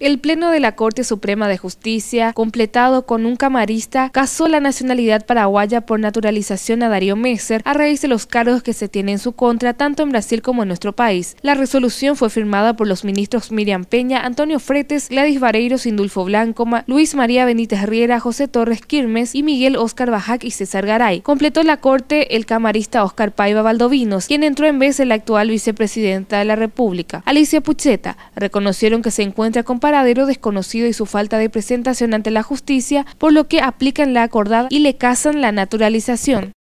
El Pleno de la Corte Suprema de Justicia, completado con un camarista, casó la nacionalidad paraguaya por naturalización a Darío Messer a raíz de los cargos que se tienen en su contra tanto en Brasil como en nuestro país. La resolución fue firmada por los ministros Miriam Peña, Antonio Fretes, Gladys Vareiro, Indulfo Blancoma, Luis María Benítez Riera, José Torres Quirmes y Miguel Óscar Bajac y César Garay. Completó la Corte el camarista Óscar Paiva Valdovinos, quien entró en vez de la actual vicepresidenta de la República, Alicia Pucheta. Reconocieron que se encuentra con paradero desconocido y su falta de presentación ante la justicia, por lo que aplican la acordada y le casan la naturalización.